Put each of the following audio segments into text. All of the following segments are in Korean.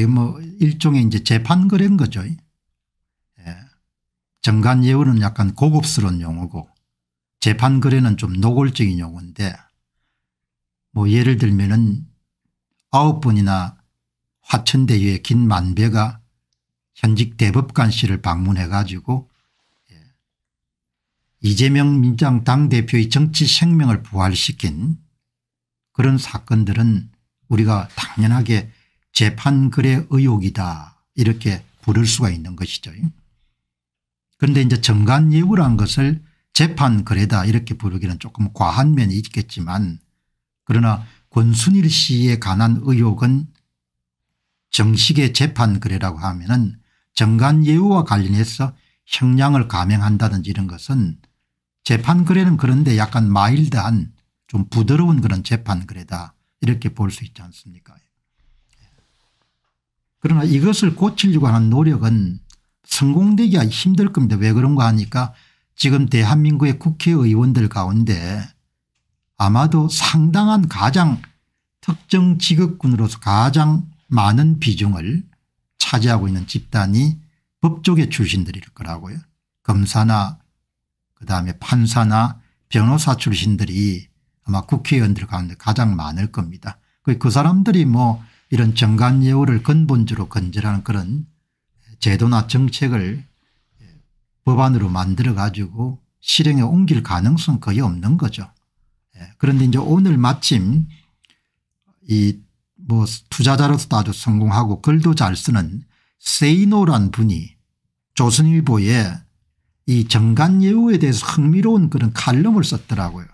이게 예, 뭐 일종의 이제 재판 그런 거죠. 예. 정관예우는 약간 고급스러운 용어고 재판 거래는 좀 노골적인 용어인데 뭐 예를 들면은 아홉 번이나 화천대유의 긴 만배가 현직 대법관실을 방문해 가지고 예, 이재명 민주 당대표의 정치 생명을 부활시킨 그런 사건들은 우리가 당연하게 재판글의 의혹이다 이렇게 부를 수가 있는 것이죠. 그런데 이제 정관예우란 것을 재판글에다 이렇게 부르기는 조금 과한 면이 있겠지만 그러나 권순일 씨에 관한 의혹은 정식의 재판글이라고 하면은 정관예우와 관련해서 형량을 감행한다든지 이런 것은 재판글에는 그런데 약간 마일드한 좀 부드러운 그런 재판글에다 이렇게 볼 수 있지 않습니까 그러나 이것을 고치려고 하는 노력은 성공되기가 힘들 겁니다. 왜 그런가 하니까 지금 대한민국의 국회의원들 가운데 아마도 상당한 가장 특정 지급군으로서 가장 많은 비중을 차지하고 있는 집단이 법조계 출신들일 거라고요. 검사나 그다음에 판사나 변호사 출신들이 아마 국회의원들 가운데 가장 많을 겁니다. 그 사람들이 뭐 이런 정관예우를 근본적으로 건절하는 그런 제도나 정책을 법안으로 만들어 가지고 실행에 옮길 가능성은 거의 없는 거죠. 예, 그런데 이제 오늘 마침 이 뭐 투자자로서도 아주 성공하고 글도 잘 쓰는 세이노란 분이 조선일보에 이 정관예우에 대해서 흥미로운 그런 칼럼을 썼더라고요.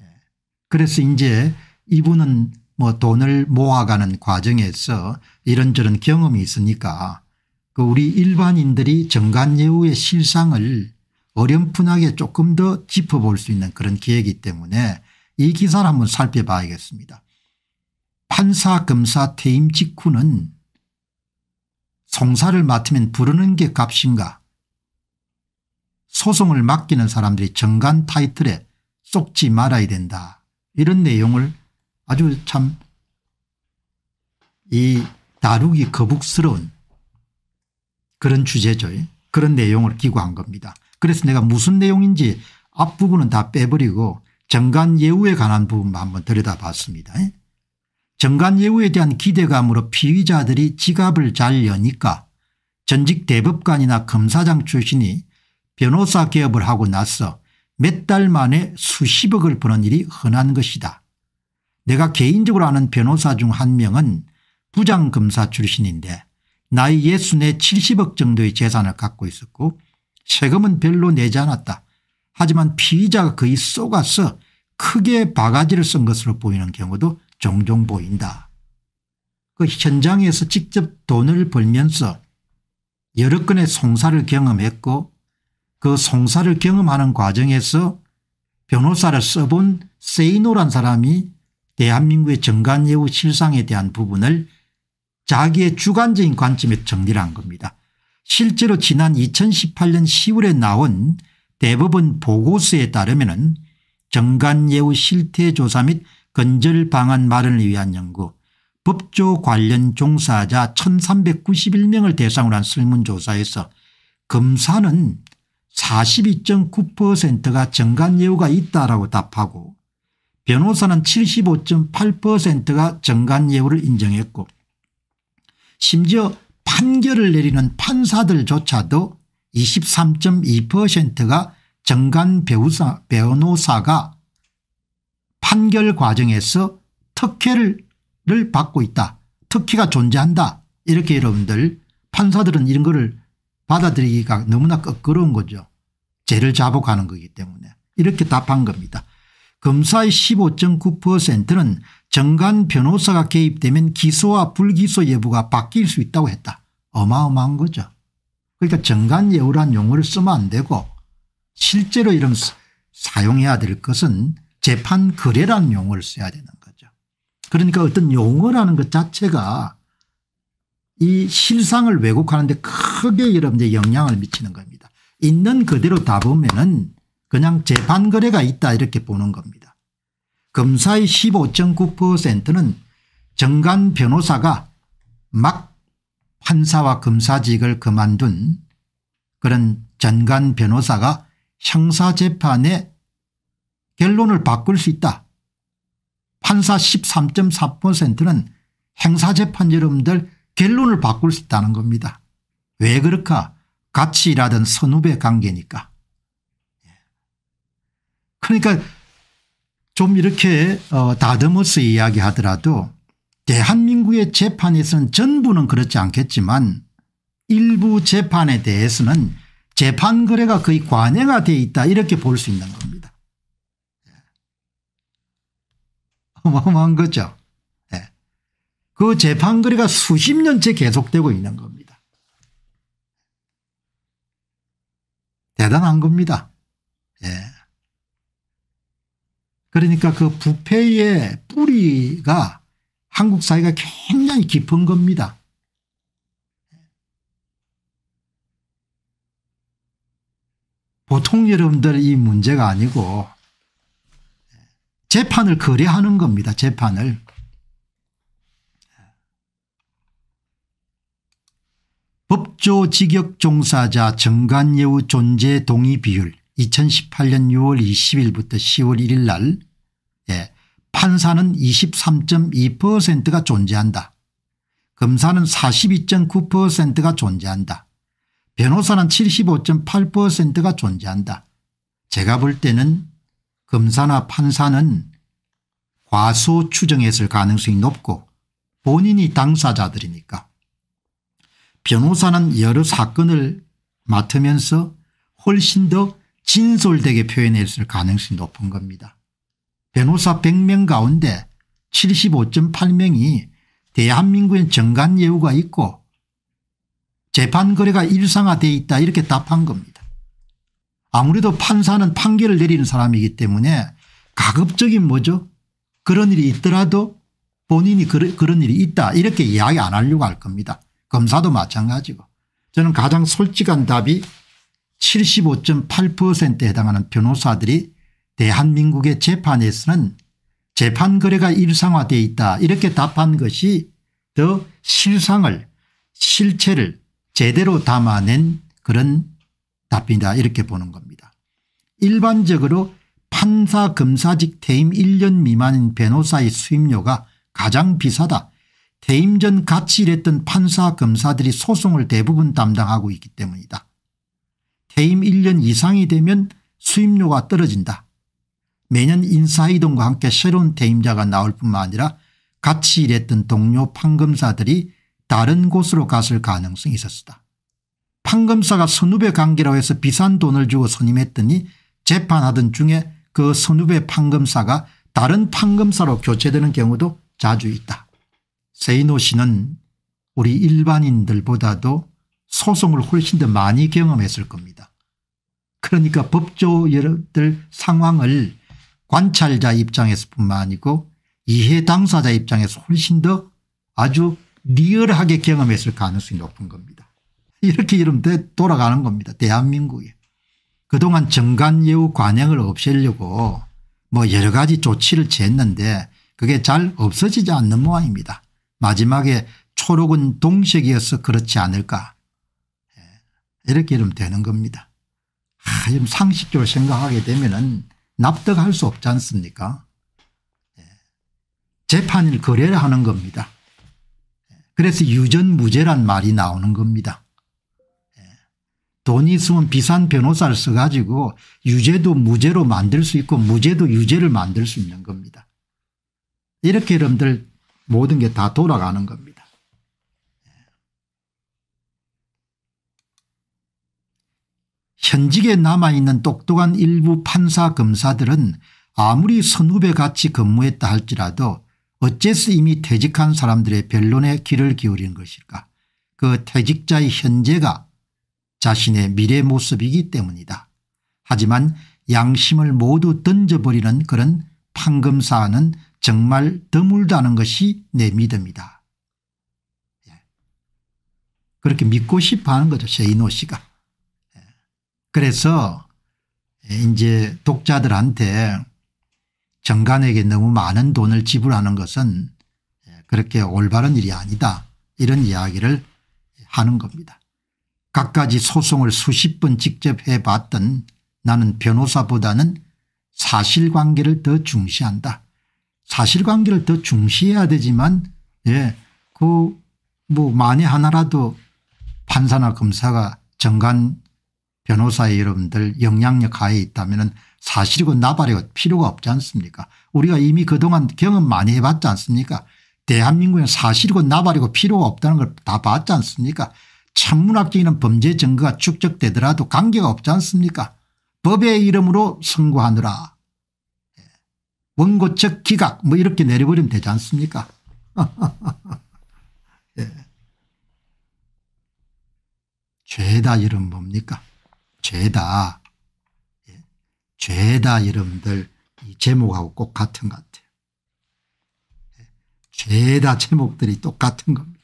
예, 그래서 이제 이분은 뭐 돈을 모아가는 과정에서 이런저런 경험이 있으니까 그 우리 일반인들이 정관예우의 실상을 어렴풋하게 조금 더 짚어볼 수 있는 그런 기회이기 때문에 이 기사를 한번 살펴봐야겠습니다. 판사 검사 퇴임 직후는 송사를 맡으면 부르는 게 값인가 소송을 맡기는 사람들이 정관 타이틀에 속지 말아야 된다 이런 내용을 아주 참 이 다루기 거북스러운 그런 주제죠. 그런 내용을 기고한 겁니다. 그래서 내가 무슨 내용인지 앞부분은 다 빼버리고 정관예우에 관한 부분만 한번 들여다봤습니다. 정관예우에 대한 기대감으로 피의자들이 지갑을 잘 여니까 전직 대법관이나 검사장 출신이 변호사 개업을 하고 나서 몇 달 만에 수십억을 버는 일이 흔한 것이다. 내가 개인적으로 아는 변호사 중 한 명은 부장검사 출신인데 나이 60에 70억 정도의 재산을 갖고 있었고 세금은 별로 내지 않았다. 하지만 피의자가 거의 쏘가서 크게 바가지를 쓴 것으로 보이는 경우도 종종 보인다. 그 현장에서 직접 돈을 벌면서 여러 건의 송사를 경험했고 그 송사를 경험하는 과정에서 변호사를 써본 세이노란 사람이 대한민국의 정관예우 실상에 대한 부분을 자기의 주관적인 관점에 정리를 한 겁니다. 실제로 지난 2018년 10월에 나온 대법원 보고서에 따르면 정관예우 실태조사 및 건절 방안 마련을 위한 연구 법조 관련 종사자 1391명을 대상으로 한 설문조사에서 검사는 42.9%가 정관예우가 있다라 답하고 변호사는 75.8%가 정관 예우를 인정했고 심지어 판결을 내리는 판사들조차도 23.2%가 정관 배우사, 변호사가 판결 과정에서 특혜를 받고 있다. 특혜가 존재한다. 이렇게 여러분들 판사들은 이런 거를 받아들이기가 너무나 껄끄러운 거죠. 죄를 자복하는 거기 때문에 이렇게 답한 겁니다. 검사의 15.9%는 정관 변호사가 개입되면 기소와 불기소 여부가 바뀔 수 있다고 했다. 어마어마한 거죠. 그러니까 정관 여우란 용어를 쓰면 안 되고 실제로 이런 사용해야 될 것은 재판 거래라는 용어를 써야 되는 거죠. 그러니까 어떤 용어라는 것 자체가 이 실상을 왜곡하는데 크게 여러분들 영향을 미치는 겁니다. 있는 그대로 다 보면은 그냥 재판거래가 있다 이렇게 보는 겁니다. 검사의 15.9%는 정관 변호사가 막 판사와 검사직을 그만둔 그런 전관 변호사가 형사재판에 결론을 바꿀 수 있다. 판사 13.4%는 행사재판 여러분들 결론을 바꿀 수 있다는 겁니다. 왜 그럴까? 같이 일하던 선후배 관계니까. 그러니까 좀 이렇게 어 다듬어서 이야기하더라도 대한민국의 재판에서는 전부는 그렇지 않겠지만 일부 재판에 대해서는 재판 거래가 거의 관행화 되어 있다 이렇게 볼 수 있는 겁니다. 예. 어마어마한 거죠. 예. 그 재판 거래가 수십 년째 계속되고 있는 겁니다. 대단한 겁니다. 예. 그러니까 그 부패의 뿌리가 한국 사회가 굉장히 깊은 겁니다. 보통 여러분들 이 문제가 아니고 재판을 거래하는 겁니다. 재판을. 법조 직역 종사자 정관예우 존재 동의 비율 2018년 6월 20일부터 10월 1일 날 예. 판사는 23.2%가 존재한다. 검사는 42.9%가 존재한다. 변호사는 75.8%가 존재한다. 제가 볼 때는 검사나 판사는 과소 추정했을 가능성이 높고 본인이 당사자들이니까 변호사는 여러 사건을 맡으면서 훨씬 더 진솔되게 표현했을 가능성이 높은 겁니다. 변호사 100명 가운데 75.8명이 대한민국의 정관 예우가 있고 재판 거래가 일상화되어 있다 이렇게 답한 겁니다. 아무래도 판사는 판결을 내리는 사람이기 때문에 가급적인 뭐죠 그런 일이 있더라도 본인이 그러, 그런 일이 있다 이렇게 이야기 안 하려고 할 겁니다. 검사도 마찬가지고 저는 가장 솔직한 답이 75.8%에 해당하는 변호사들이 대한민국의 재판에서는 재판거래가 일상화되어 있다 이렇게 답한 것이 더 실상을 실체를 제대로 담아낸 그런 답이다 이렇게 보는 겁니다. 일반적으로 판사 검사직 퇴임 1년 미만인 변호사의 수임료가 가장 비싸다. 퇴임 전 같이 일했던 판사 검사들이 소송을 대부분 담당하고 있기 때문이다. 퇴임 1년 이상이 되면 수임료가 떨어진다. 매년 인사이동과 함께 새로운 대임자가 나올 뿐만 아니라 같이 일했던 동료 판검사들이 다른 곳으로 갔을 가능성이 있었다. 판검사가 선후배 관계라고 해서 비싼 돈을 주고 선임했더니 재판하던 중에 그 선후배 판검사가 다른 판검사로 교체되는 경우도 자주 있다. 세이노 씨는 우리 일반인들보다도 소송을 훨씬 더 많이 경험했을 겁니다. 그러니까 법조들 상황을 관찰자 입장에서뿐만 아니고 이해 당사자 입장에서 훨씬 더 아주 리얼하게 경험했을 가능성이 높은 겁니다. 이렇게 이러면 돌아가는 겁니다. 대한민국에. 그동안 정관예우 관행을 없애려고 뭐 여러 가지 조치를 취했는데 그게 잘 없어지지 않는 모양입니다. 마지막에 초록은 동색이어서 그렇지 않을까 예, 이렇게 이러면 되는 겁니다. 아, 상식적으로 생각하게 되면 은 납득할 수 없지 않습니까? 예. 재판일 거래를 하는 겁니다. 예. 그래서 유전무죄란 말이 나오는 겁니다. 예. 돈이 있으면 비싼 변호사를 써가지고 유죄도 무죄로 만들 수 있고 무죄도 유죄를 만들 수 있는 겁니다. 이렇게 여러분들 모든 게 다 돌아가는 겁니다. 현직에 남아있는 똑똑한 일부 판사 검사들은 아무리 선후배 같이 근무했다 할지라도 어째서 이미 퇴직한 사람들의 변론에 귀를 기울인 것일까 그 퇴직자의 현재가 자신의 미래 모습이기 때문이다. 하지만 양심을 모두 던져버리는 그런 판검사는 정말 드물다는 것이 내 믿음이다. 예. 그렇게 믿고 싶어하는 거죠 세이노 씨가. 그래서 이제 독자들한테 정관에게 너무 많은 돈을 지불하는 것은 그렇게 올바른 일이 아니다 이런 이야기를 하는 겁니다. 갖가지 소송을 수십 번 직접 해봤던 나는 변호사보다는 사실관계를 더 중시한다. 사실관계를 더 중시해야 되지만 예, 그 뭐 만에 하나라도 판사나 검사가 정관 변호사 여러분들 영향력 하에 있다면 사실이고 나발이고 필요가 없지 않습니까 우리가 이미 그동안 경험 많이 해봤지 않습니까 대한민국은 사실이고 나발이고 필요가 없다는 걸 다 봤지 않습니까 천문학적인 범죄 증거가 축적되더라도 관계가 없지 않습니까 법의 이름으로 선고하느라 예. 원고적 기각 뭐 이렇게 내려버리면 되지 않습니까 예. 죄다 이름 뭡니까 죄다. 예. 죄다 여러분들 이 제목하고 꼭 같은 것 같아요. 예. 죄다 제목들이 똑같은 겁니다.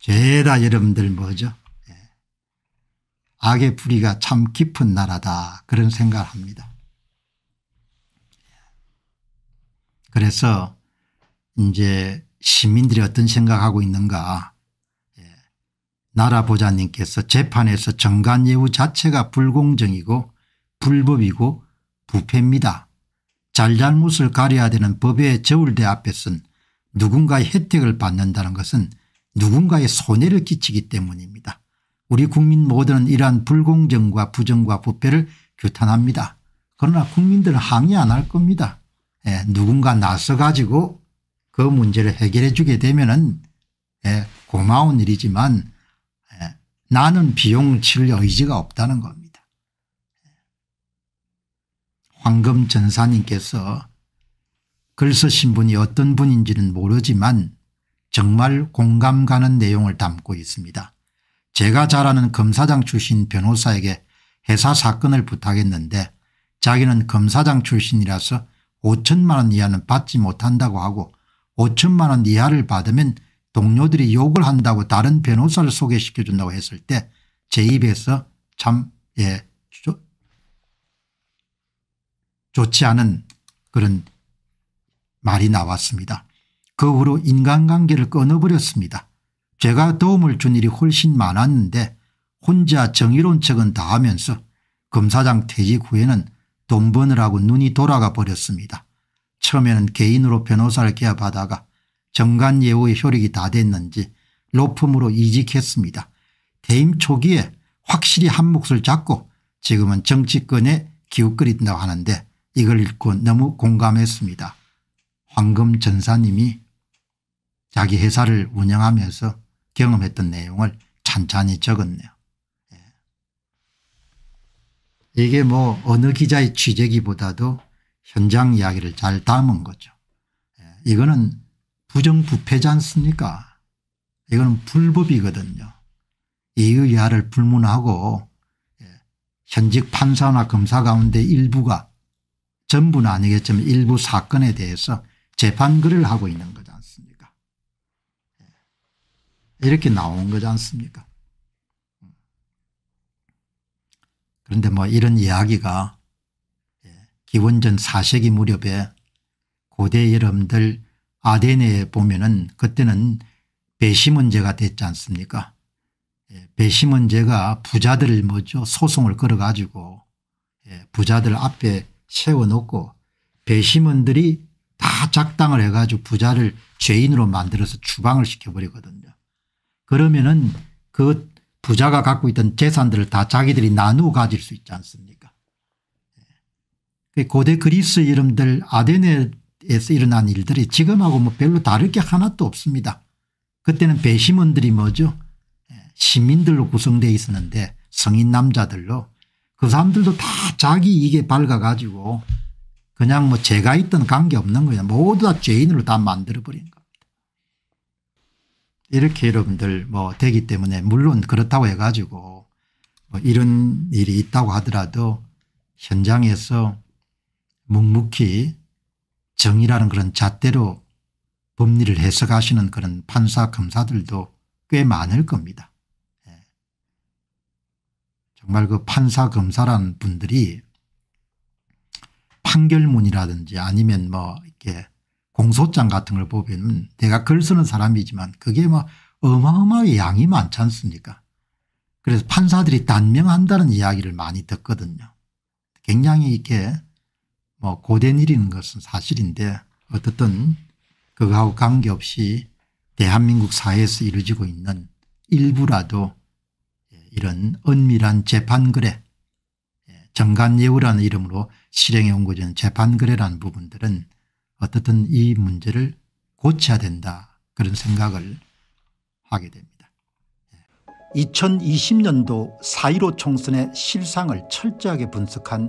죄다 여러분들 뭐죠? 예. 악의 뿌리가 참 깊은 나라다 그런 생각을 합니다. 예? 그래서 이제 시민들이 어떤 생각하고 있는가 나라 보좌님께서 재판에서 정관예우 자체가 불공정이고 불법이고 부패입니다. 잘잘못을 가려야 되는 법의 저울대 앞에선 누군가의 혜택을 받는다는 것은 누군가의 손해를 끼치기 때문입니다. 우리 국민 모두는 이러한 불공정과 부정과 부패를 규탄합니다. 그러나 국민들은 항의 안 할 겁니다. 예, 누군가 나서 가지고 그 문제를 해결해 주게 되면 은 예, 고마운 일이지만 나는 비용 칠 의지가 없다는 겁니다. 황금 전사님께서 글 쓰신 분이 어떤 분인지는 모르지만 정말 공감 가는 내용을 담고 있습니다. 제가 잘 아는 검사장 출신 변호사에게 회사 사건을 부탁했는데 자기는 검사장 출신이라서 5천만 원 이하는 받지 못한다고 하고 5천만 원 이하를 받으면 동료들이 욕을 한다고 다른 변호사를 소개시켜 준다고 했을 때 제 입에서 참 예, 좋, 좋지 않은 그런 말이 나왔습니다. 그 후로 인간관계를 끊어버렸습니다. 제가 도움을 준 일이 훨씬 많았는데 혼자 정의론 척은 다 하면서 검사장 퇴직 후에는 돈 버느라고 눈이 돌아가 버렸습니다. 처음에는 개인으로 변호사를 개업하다가 정관예우의 효력이 다 됐는지 로펌으로 이직했습니다. 대임 초기에 확실히 한 몫을 잡고 지금은 정치권에 기웃거린다고 하는데 이걸 읽고 너무 공감했습니다. 황금 전사님이 자기 회사를 운영하면서 경험했던 내용을 찬찬히 적었네요. 예. 이게 뭐 어느 기자의 취재기보다도 현장 이야기를 잘 담은 거죠. 예. 이거는 부정부패지 않습니까 이거는 불법이거든요. 이의 야를 불문하고 예, 현직 판사나 검사 가운데 일부가 전부는 아니겠지만 일부 사건에 대해서 재판글을 하고 있는 거지 않습니까 예, 이렇게 나온 거지 않습니까 그런데 뭐 이런 이야기가 예, 기원전 4세기 무렵에 고대 여러분들 아덴에 보면은 그때는 배심원제가 됐지 않습니까 예, 배시 문제가 부자들을 뭐죠 소송을 걸어가지고 예, 부자들 앞에 세워놓고 배심원들이 다 작당을 해가지고 부자를 죄인으로 만들어서 추방을 시켜버리거든요. 그러면은 그 부자가 갖고 있던 재산들을 다 자기들이 나누어 가질 수 있지 않습니까 예, 그 고대 그리스 이름들 아덴에 에서 일어난 일들이 지금하고 뭐 별로 다를 게 하나도 없습니다. 그때는 배심원들이 뭐죠 예, 시민들로 구성되어 있었는데 성인 남자들로 그 사람들도 다 자기 이게 밝아가지고 그냥 뭐 제가 있던 관계없는 거예요. 모두 다 죄인으로 다 만들어버린 겁니다. 이렇게 여러분들 뭐 되기 때문에 물론 그렇다고 해가지고 뭐 이런 일이 있다고 하더라도 현장에서 묵묵히 정의라는 그런 잣대로 법리를 해석하시는 그런 판사 검사들도 꽤 많을 겁니다. 예. 정말 그 판사 검사라 분들이 판결문이라든지 아니면 뭐 이렇게 공소장 같은 걸 보면 내가 글 쓰는 사람이지만 그게 뭐 어마어마하게 양이 많지 않습니까 그래서 판사들이 단명한다는 이야기를 많이 듣거든요. 굉장히 이렇게 뭐 고된 일인 것은 사실인데 어떻든 그거하고 관계없이 대한민국 사회에서 이루어지고 있는 일부라도 이런 은밀한 재판거래 예, 정관예우라는 이름으로 실행해 온 거죠. 재판거래라는 부분들은 어떻든 이 문제를 고쳐야 된다 그런 생각을 하게 됩니다. 2020년도 예. 4.15 총선의 실상을 철저하게 분석한